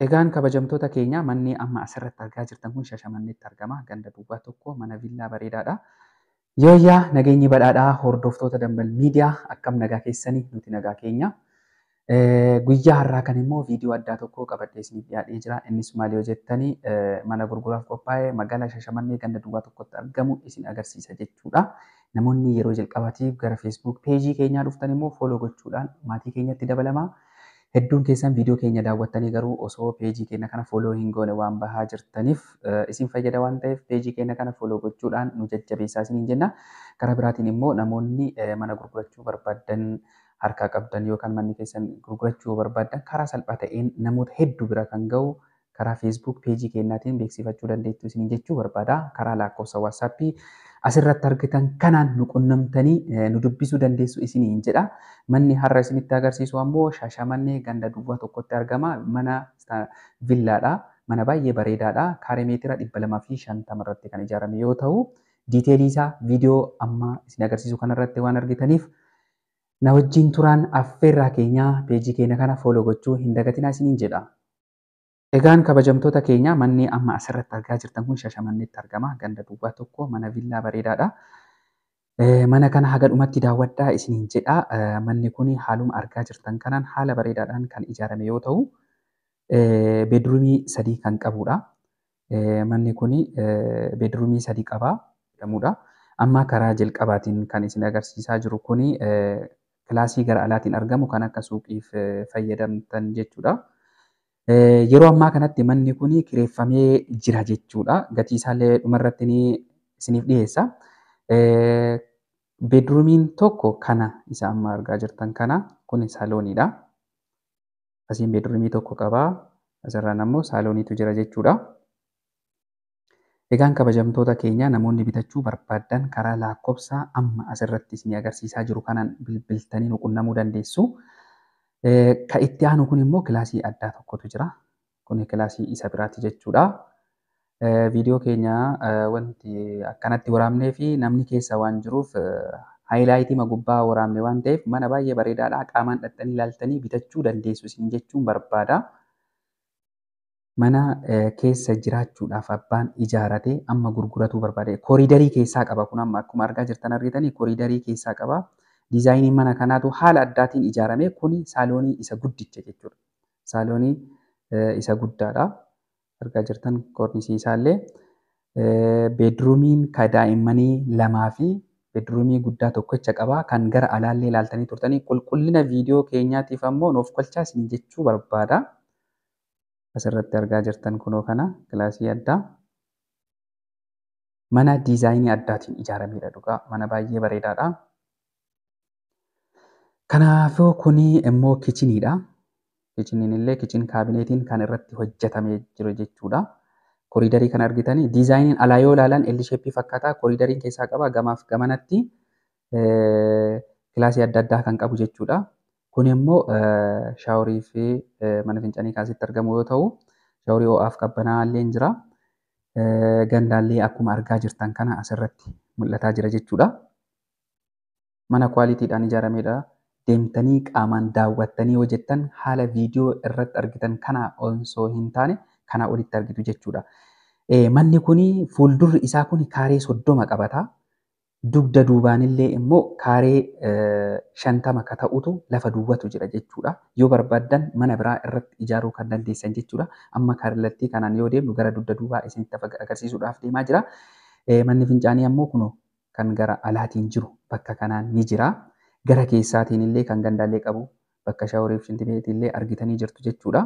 Egaan kabajamtoota keenya manni amma asirratti argaa jirtan kun Shashamanneetti argama. Ganda duwwaa tokko mana viillaa bareedaadha. Yooyyaa nageenyi badhaadhaa hordoftoota Dambal miidiyaa akkam nagaa keessanii nuti nagaa keenya. Guyyaa har'aa kan immoo viidiyoo addaa tokko qabadhee isiniif dhiyaatee jira. Innis maal yoo jettanii mana gurguraaf qophaa'e magaalaa Shashamannee ganda duwwaa tokkotti argamu isin agarsiisa jechuudha. Namoonni yeroo jalqabaatiif gara feesbuuk peejii keenyaa dhuftan immoo fooloo gochuudhaan maatii keenyatti dabalamaa. Hedduun keessan viidiyoo keenya daawwattanii garuu osoo peejii keenya kana foloo hin goone waan bahaa jirtaniif e, isin fayyada waan ta'eef peejii keenya kana foloo gochuudhaan nu jajjabeessaa isin Karaa biraatiin immoo namoonni e, mana gurgurachuu barbaadan harkaa qabdan yookaan manni keessan gurgurachuu barbaadan karaa salphaa ta'een namoota hedduu bira kan gahu karaa feesbuuk peejii keenyaatiin beeksifachuu dandeettu isin jechuu barbaada. Karaa lakkoofsa waatsaappii asirratti argitan kanaan nu qunnamtanii eh, nu dubbisuu dandeessu isiniin jedha. Manni har'a isinitti agarsiisu ammoo Shaashamannee ganda duwwaa tokkotti argama. Mana viillaadha. Mana baay'ee bareedaadha. Kaaree meetira 250 irratti kan ijaarame yoo ta'u, diiteelii isaa viidiyoo amma isin agarsiisu kanarratti waan argitaniif na wajjin turan affeerraa keenyaa peejii keenya kana fooloo gochuu hin dagatinaa isiniin jedha. Egaan kabajamtoota keenya manni amma asirratti argaa jirtan kun Shashamanneetti argama. Ganda duwwaa tokko mana viillaa bareedaadha. Mana kana haga dhumatti daawwadhaa isiniin jedha. Manni kun haaluma argaa jirtan kanaan haala bareedaadhaan kan ijaarame yoo ta'u, beedruumii sadii kan qabudha. Manni kun beedruumii sadii qaba jedhamudha. Amma karaa jalqabaatiin kan isin agarsiisaa jiru kun kilaasii gara alaatiin argamu kan akka suuqiif fayyadamtan jechuudha. Eh, yeroo ammaa kanatti manni kun kireeffamee jira jechuudha. Gatii isaallee dhumarratti isiniif dhiyeessa. Eh, Beedruumiin tokko kana isa amma argaa jirtan kana kun saalooniidha. Asiin beedruumii tokko qaba. Asirraan immoo saalooniitu jira jechuudha. Egaan kabajamtoota keenya namoonni bitachuu barbaadan karaa lakkoofsa amma asirratti isinii agarsiisaa jiru kanaan bilbiltanii nu quunnamuu dandeessu. Kan itti aanu kun immoo kilaasii addaa tokkotu jira. Kun kilaasii isa biraati jechuudha. Viidiyoo keenya wanti akkanatti waraabnee fi namni keessa waan jiruuf haayilaayitima gubbaa waraabne waan ta'eef mana baay'ee bareedaadha. Qaamaan dhaqxanii ilaaltanii bitachuu dandeessu isin jechuun barbaada. Mana keessa jiraachuudhaaf abbaan ijaarratee amma gurguratuu barbaade. Kooriidarii keessaa qaba kun amma akkuma argaa jirtan argitanii kooriidarii keessaa qaba. Diizaayiniin mana kanaatu haala addaatiin ijaarame kuni saaloonii isa guddicha jechuudha. Saaloonii eh, isa guddaadha. Argaa jirtan koornisii isaallee eh, beedruumiin kan daa'immanii lamaa fi beedruumii guddaa tokkicha qaba. Kan gara alaallee ilaaltanii turtanii qulqullina viidiyoo keenyaatiif ammoo nuuf galchaa isin jechuu barbaada. Asirratti argaa jirtan kunoo kana Mana diizaayinii addaatiin ijaaramedha dhugaa. Mana baay'ee bareedaadha. Kanaafuu kunii immoo kichiniidha. Kichiniin illee kichin kaabineetiin kan irratti hojjetamee jiru jechuudha. Koriidarii kana argitan diizaayiniin alaa yoo ilaalan "L" sheeppii fakkaata. Koriidariin keessaa qaba. Gamaaf gamanatti kilaasi adda addaa kan qabu jechuudha. Kun immoo shaaworii fi mana fincaanii kan asitti argamu yoo ta'u, shaaworii ho'aaf qabbanaa'aa illee ni jira. Gandaan illee akkuma argaa jirtan kana asirratti mul'ataa jira jechuudha. Mana kwaaliitiidhaan ijaaramedha. deemtanii qaamaan daawwattanii yoo jettan haala viidiyoo irratti argitan kanaa osoo hin taane kanaa olitti argitu jechuudha. Manni kun fuuldurri isaa kun kaaree soddoma qabata. Dugda duubaanillee immoo kaaree shantama lafa duwwatu jira jechuudha. Yoo barbaaddan mana biraa irratti ijaaruu kan dandeessan jechuudha. Amma kallattii kanaan yoo deemnu gara dugda duubaa isinitti agarsiisuudhaaf deemaa jira. Manni fincaanii ammoo kun kan gara alaatiin jiru bakka kanaan ni jira. gara keessaatiin illee kan gandaallee qabu bakka shaaworiif shentibeetii illee argitanii jirtu jechuudha.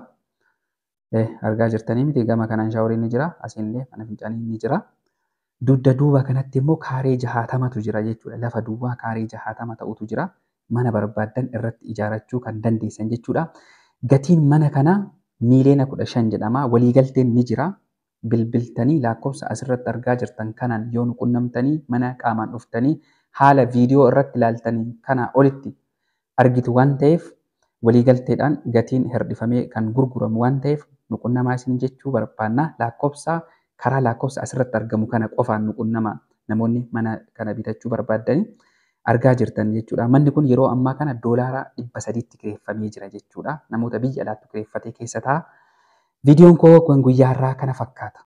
Eh, argaa jirtanii miti gama kanaan Shawariin ni jira. Asiin illee mana fincaanii ni jira. Dugda duuba kanatti immoo kaaree jahaatamatu jira jechuudha. Lafa duwwaa kaaree jahaatama ta'utu jira. Mana barbaaddan irratti ijaarrachuu kan dandeessan jechuudha. Gatiin mana kana miiliyoona kudha shan jedhama. Waliigalteen ni jira. Bilbiltanii lakkoofsa asirratti argaa jirtan kanaan yoo nu mana qaamaan dhuftanii haala viidiyoo irratti ilaaltanii kanaa olitti argitu waan ta'eef waliigalteedhaan gatiin hirdifamee kan gurguramu waan ta'eef nuqunnamaa isin jechuu barbaannaa lakkoofsa karaa lakkoofsa asirratti argamu kana qofaan nuqunnamaa namoonni mana kana bitachuu barbaadanii argaa jirtan jechuudha. Manni kun yeroo ammaa kana doolaaraa dhibba sadiitti kireeffamee jira jechuudha. Namoota biyya alaatti kireeffatee keessa taa'a. Viidiyoon koo kan guyyaarraa kana fakkaata.